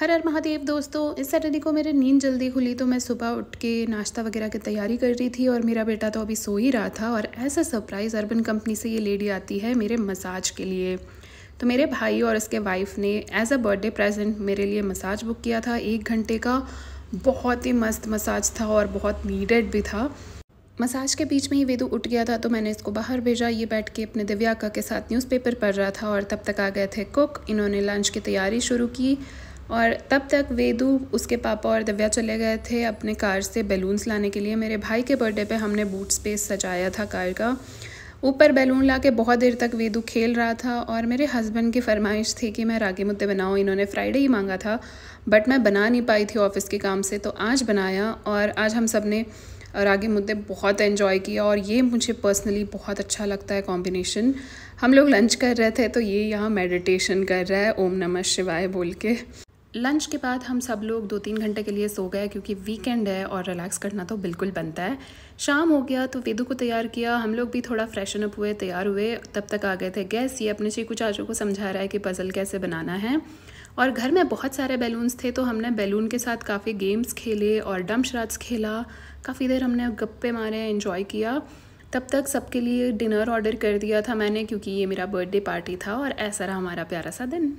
हर हर महादेव दोस्तों इस सैटरडे को मेरी नींद जल्दी खुली तो मैं सुबह उठ के नाश्ता वगैरह की तैयारी कर रही थी और मेरा बेटा तो अभी सो ही रहा था और ऐसा सरप्राइज़ अर्बन कंपनी से ये लेडी आती है मेरे मसाज के लिए तो मेरे भाई और उसके वाइफ ने एज अ बर्थडे प्रेजेंट मेरे लिए मसाज बुक किया था एक घंटे का बहुत ही मस्त मसाज था और बहुत नीडेड भी था मसाज के बीच में ही वेदू उठ गया था तो मैंने इसको बाहर भेजा ये बैठ के अपने दिव्या का के साथ न्यूज़पेपर पढ़ रहा था और तब तक आ गए थे कुक इन्होंने लंच की तैयारी शुरू की और तब तक वेदू उसके पापा और दिव्या चले गए थे अपने कार से बैलून्स लाने के लिए मेरे भाई के बर्थडे पे हमने बूट स्पेस सजाया था कार का ऊपर बैलून ला के बहुत देर तक वेदू खेल रहा था और मेरे हस्बैंड की फरमाइश थी कि मैं रागी मुद्दे बनाऊँ इन्होंने फ्राइडे ही मांगा था बट मैं बना नहीं पाई थी ऑफिस के काम से तो आज बनाया और आज हम सब ने रागी मुद्दे बहुत एंजॉय किया और ये मुझे पर्सनली बहुत अच्छा लगता है कॉम्बिनेशन हम लोग लंच कर रहे थे तो ये यहाँ मेडिटेशन कर रहा है ओम नमः शिवाय बोल के लंच के बाद हम सब लोग दो तीन घंटे के लिए सो गए क्योंकि वीकेंड है और रिलैक्स करना तो बिल्कुल बनता है शाम हो गया तो वेदू को तैयार किया हम लोग भी थोड़ा फ्रेशन अप हुए तैयार हुए तब तक आ गए थे गैस ये अपने चीकू चाचू को समझा रहा है कि पज़ल कैसे बनाना है और घर में बहुत सारे बैलून्स थे तो हमने बैलून के साथ काफ़ी गेम्स खेले और डम शराज खेला काफ़ी देर हमने गप्पे मारे इन्जॉय किया तब तक सबके लिए डिनर ऑर्डर कर दिया था मैंने क्योंकि ये मेरा बर्थडे पार्टी था और ऐसा रहा हमारा प्यारा सा दिन